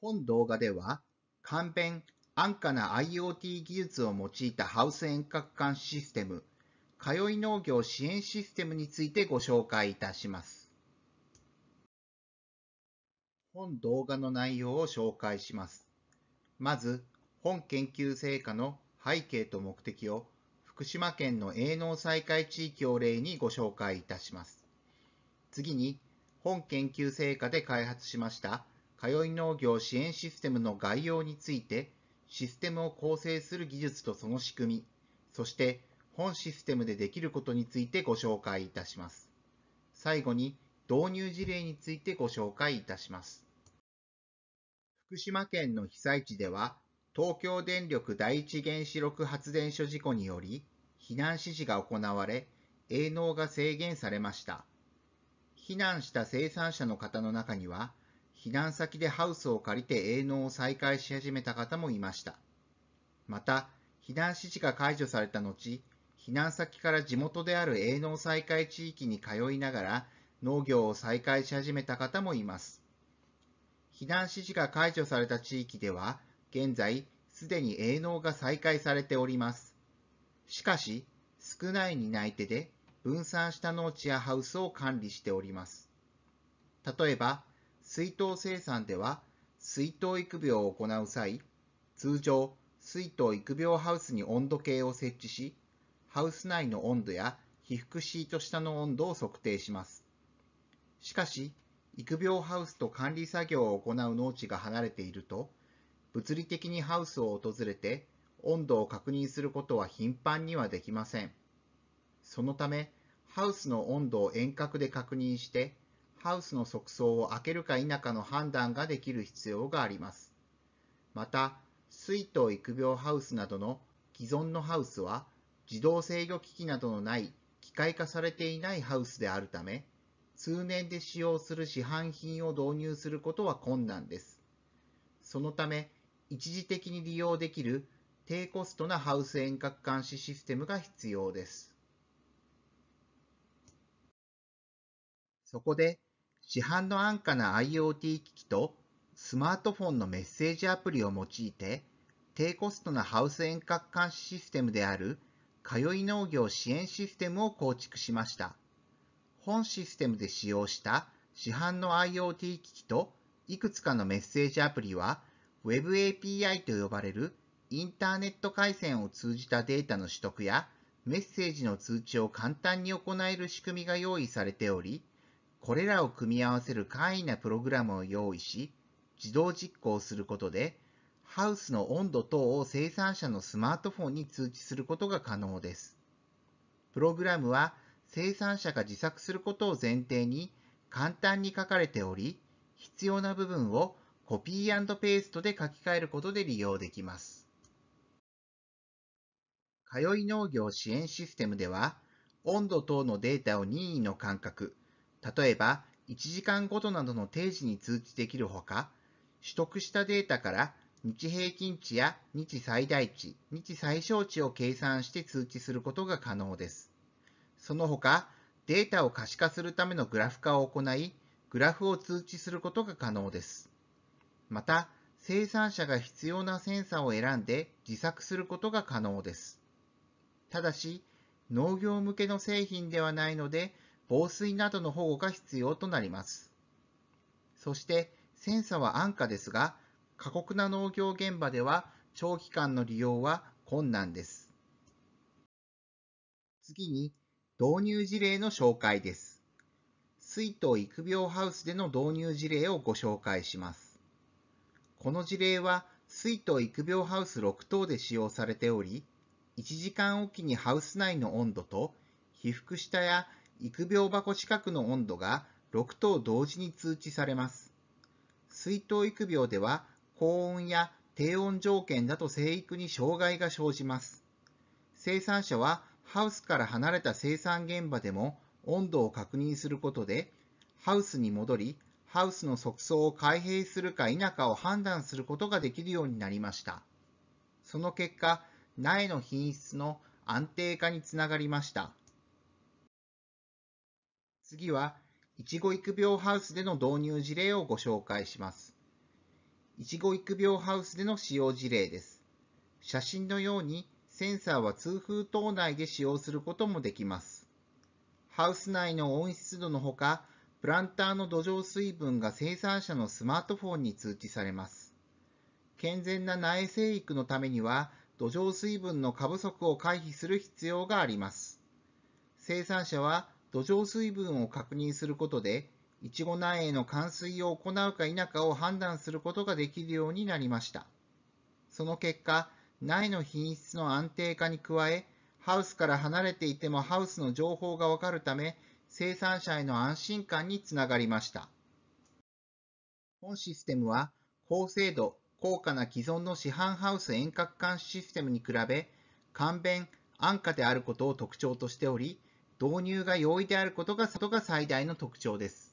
本動画では、簡便、安価な IoT 技術を用いたハウス遠隔管システム、通い農業支援システムについてご紹介いたします。本動画の内容を紹介します。まず、本研究成果の背景と目的を福島県の営農再開地域を例にご紹介いたします。次に、本研究成果で開発しました通い農業支援システムの概要について、システムを構成する技術とその仕組み、そして本システムでできることについてご紹介いたします。最後に導入事例についてご紹介いたします。福島県の被災地では、東京電力第一原子力発電所事故により、避難指示が行われ、営農が制限されました。避難した生産者の方の中には、避難先でハウスを借りて営農を再開し始めた方もいました。また、避難指示が解除された後、避難先から地元である営農再開地域に通いながら農業を再開し始めた方もいます。避難指示が解除された地域では、現在、すでに営農が再開されております。しかし、少ない担い手で分散した農地やハウスを管理しております。例えば、水筒生産では、水筒育苗を行う際、通常、水筒育苗ハウスに温度計を設置し、ハウス内の温度や被覆シート下の温度を測定します。しかし、育苗ハウスと管理作業を行う農地が離れていると、物理的にハウスを訪れて温度を確認することは頻繁にはできません。そのため、ハウスの温度を遠隔で確認して、ハウスの側層を開けるか否かの判断ができる必要があります。また、水筒育病ハウスなどの既存のハウスは、自動制御機器などのない機械化されていないハウスであるため、通年で使用する市販品を導入することは困難です。そのため、一時的に利用できる低コストなハウス遠隔監視システムが必要です。そこで、市販の安価な IoT 機器とスマートフォンのメッセージアプリを用いて、低コストなハウス遠隔監視システムである、通い農業支援システムを構築しました。本システムで使用した市販の IoT 機器といくつかのメッセージアプリは、Web API と呼ばれるインターネット回線を通じたデータの取得やメッセージの通知を簡単に行える仕組みが用意されており、これらを組み合わせる簡易なプログラムを用意し、自動実行することで、ハウスの温度等を生産者のスマートフォンに通知することが可能です。プログラムは生産者が自作することを前提に簡単に書かれており、必要な部分をコピーペーストで書き換えることで利用できます。通い農業支援システムでは、温度等のデータを任意の間隔、例えば1時間ごとなどの定時に通知できるほか、取得したデータから日平均値や日最大値、日最小値を計算して通知することが可能です。その他、データを可視化するためのグラフ化を行い、グラフを通知することが可能です。また、生産者が必要なセンサーを選んで自作することが可能です。ただし、農業向けの製品ではないので、防水などの保護が必要となります。そしてセンサは安価ですが、過酷な農業現場では長期間の利用は困難です。次に導入事例の紹介です。水筒育苗ハウスでの導入事例をご紹介します。この事例は水筒育苗ハウス6棟で使用されており、1時間おきにハウス内の温度と被覆下や育苗箱近くの温度が6等同時に通知されます。水筒育苗では高温や低温条件だと生育に障害が生じます。生産者はハウスから離れた生産現場でも温度を確認することで、ハウスに戻り、ハウスの側層を開閉するか否かを判断することができるようになりました。その結果、苗の品質の安定化につながりました。次は、いちご育苗ハウスでの導入事例をご紹介します。いちご育苗ハウスでの使用事例です。写真のように、センサーは通風等内で使用することもできます。ハウス内の温湿度のほか、プランターの土壌水分が生産者のスマートフォンに通知されます。健全な苗生育のためには、土壌水分の過不足を回避する必要があります。生産者は、土壌水分を確認することで、いちご苗への灌水を行うか否かを判断することができるようになりました。その結果、苗の品質の安定化に加え、ハウスから離れていてもハウスの情報がわかるため、生産者への安心感につながりました。本システムは、高精度、高価な既存の市販ハウス遠隔監視システムに比べ、簡便、安価であることを特徴としており、導入が容易であることがが最大の特徴です。